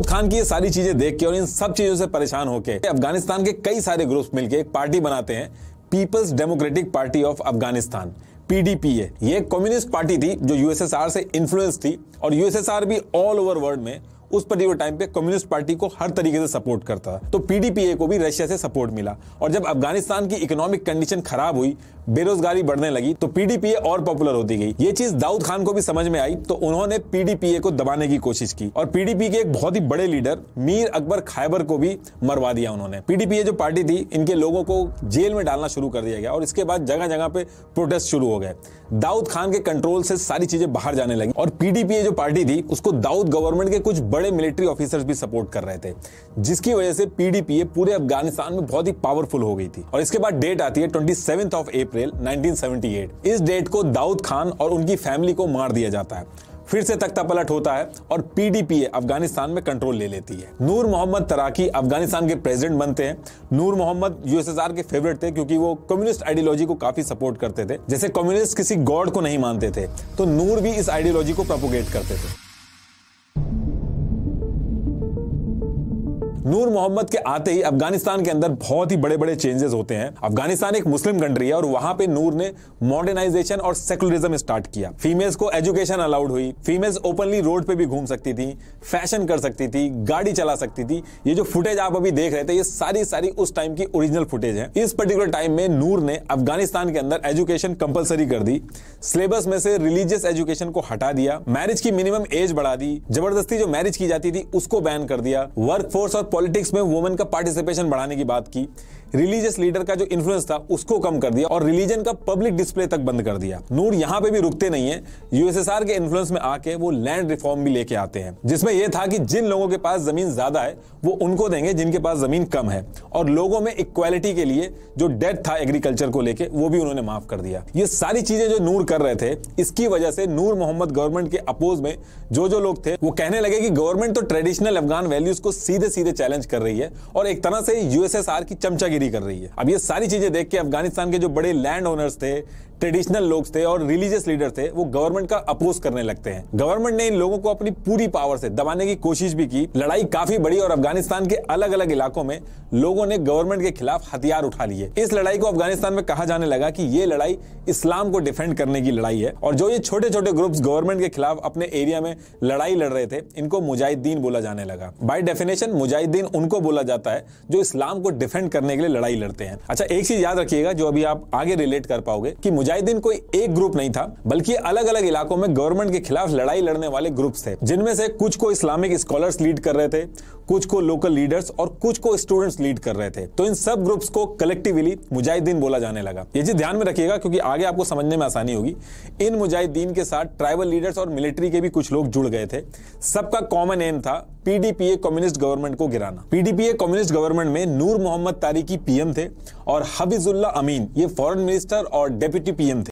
दाऊद खान की ये सारी चीजें देख के और इन सब चीजों से परेशान होकर अफगानिस्तान के कई सारे ग्रुप मिलकर एक पार्टी बनाते हैं People's Democratic Party of Afghanistan PDPA ये कम्युनिस्ट पार्टी थी जो यूएसएसआर से इन्फ्लुएंस थी और यूएसएसआर भी ऑल ओवर वर्ल्ड में उस पर्टिकुलर टाइम पे कम्युनिस्ट पार्टी को हर तरीके से सपोर्ट करता था तो पीडीपीए को भी रशिया से सपोर्ट मिला और जब अफगानिस्तान की इकोनॉमिक कंडीशन खराब हुई बेरोजगारी बढ़ने लगी तो पीडीपीए और पॉपुलर होती गई ये चीज दाऊद खान को भी समझ में आई तो उन्होंने पीडीपीए को दबाने की कोशिश की और पीडीपी के एक बहुत ही बड़े लीडर मीर अकबर खैबर को भी मरवा दिया उन्होंने पीडीपीए जो पार्टी थी इनके लोगों को जेल में डालना शुरू कर दिया गया और इसके बाद जगह जगह पे प्रोटेस्ट शुरू हो गए दाऊद खान के कंट्रोल से सारी चीजें बाहर जाने लगी और पीडीपीए जो पार्टी थी उसको दाऊद गवर्नमेंट के कुछ बड़े बड़े मिलिट्री ऑफिसर्स भी सपोर्ट कर रहे थे जिसकी वजह से पीडीपीए पूरे अफगानिस्तान में बहुत ही पावरफुल हो गई थी और इसके बाद डेट आती है ट्वेंटी ऑफ अप्रैल 1978 इस डेट को दाऊद खान और उनकी फैमिली को मार दिया जाता है फिर से तख्ता पलट होता है और पीडीपीए अफगानिस्तान में कंट्रोल ले लेती है नूर मोहम्मद तराकी अफगानिस्तान के प्रेसिडेंट बनते हैं नूर मोहम्मद यूएसएसआर के फेवरेट थे क्योंकि वो कम्युनिस्ट आइडियोलॉजी को काफी सपोर्ट करते थे जैसे कम्युनिस्ट किसी गॉड को नहीं मानते थे तो नूर भी इस आइडियोलॉजी को प्रोपोगेट करते थे नूर मोहम्मद के आते ही अफगानिस्तान के अंदर बहुत ही बड़े बड़े चेंजेस होते हैं अफगानिस्तान एक मुस्लिम कंट्री है और वहां पे नूर ने मॉडर्नाइजेशन और सेकुलरिज्म स्टार्ट किया फीमेल्स को एजुकेशन अलाउड हुई फीमेल्स ओपनली रोड पे भी घूम सकती थी फैशन कर सकती थी गाड़ी चला सकती थी ये जो फुटेज आप अभी देख रहे थे ये सारी सारी उस टाइम की ओरिजिनल फुटेज है इस पर्टिकुलर टाइम में नूर ने अफगानिस्तान के अंदर एजुकेशन कंपलसरी कर दी सिलेबस में से रिलीजियस एजुकेशन को हटा दिया मैरिज की मिनिमम एज बढ़ा दी जबरदस्ती जो मैरिज की जाती थी उसको बैन कर दिया वर्क फोर्स और पॉलिटिक्स में वुमेन का पार्टिसिपेशन बढ़ाने की बात की रिलीजियस लीडर का जो इन्फ्लुएंस था उसको कम कर दिया और रिलीजन का पब्लिक डिस्प्ले तक बंद कर दिया नूर यहाँ पे भी रुकते नहीं है यूएसएसआर के इन्फ्लुएंस में आके वो लैंड रिफॉर्म भी लेके आते हैं जिसमें यह था कि जिन लोगों के पास जमीन ज्यादा है वो उनको देंगे जिनके पास जमीन कम है और लोगों में इक्वालिटी के लिए जो डेट था एग्रीकल्चर को लेकर वो भी उन्होंने माफ कर दिया ये सारी चीजें जो नूर कर रहे थे इसकी वजह से नूर मोहम्मद गवर्नमेंट के अपोज में जो जो लोग थे वो कहने लगे कि गवर्नमेंट तो ट्रेडिशनल अफगान वैल्यूज को सीधे सीधे चैलेंज कर रही है और एक तरह से यूएसएसआर की चमचा हेराफेरी कर रही है अब ये सारी चीजें देख के अफगानिस्तान के जो बड़े लैंड ओनर्स थे ट्रेडिशनल लोग थे और रिलीजियस लीडर थे वो गवर्नमेंट का अपोज करने लगते हैं गवर्नमेंट ने इन लोगों को अपनी पूरी पावर से दबाने की कोशिश भी की लड़ाई काफी बड़ी और अफगानिस्तान के अलग अलग इलाकों में लोगों ने गवर्नमेंट के खिलाफ हथियार उठा लिए इस लड़ाई को अफगानिस्तान में कहा जाने लगा की ये लड़ाई इस्लाम को डिफेंड करने की लड़ाई है और जो ये छोटे छोटे ग्रुप गवर्नमेंट के खिलाफ अपने एरिया में लड़ाई लड़ रहे थे इनको मुजाहिदीन बोला जाने लगा बाई डेफिनेशन मुजाहिदीन उनको बोला जाता है जो इस्लाम को डिफेंड करने के लिए लड़ाई लड़ते हैं अच्छा एक चीज याद रखिएगा जो अभी आप आगे रिलेट कर पाओगे कि मुजाहिदीन कोई एक ग्रुप नहीं था बल्कि अलग अलग इलाकों में गवर्नमेंट के खिलाफ लड़ाई लड़ने वाले ग्रुप्स थे जिनमें से कुछ को इस्लामिक स्कॉलर्स लीड कर रहे थे कुछ को लोकल लीडर्स और कुछ को स्टूडेंट्स लीड कर रहे थे तो इन सब ग्रुप्स को कलेक्टिवली मुजाहिदीन बोला जाने लगा ये चीज ध्यान में रखिएगा क्योंकि आगे आपको समझने में आसानी होगी इन मुजाहिदीन के साथ ट्राइबल लीडर्स और मिलिट्री के भी कुछ लोग जुड़ गए थे सबका कॉमन एम था पीडीपीए कम्युनिस्ट गवर्नमेंट को गिराना पीडीपीए कम्युनिस्ट गवर्नमेंट में नूर मोहम्मद तारी की पीएम थे और हफिजुल्ला अमीन ये फॉरेन मिनिस्टर और डेप्यूटी पीएम थे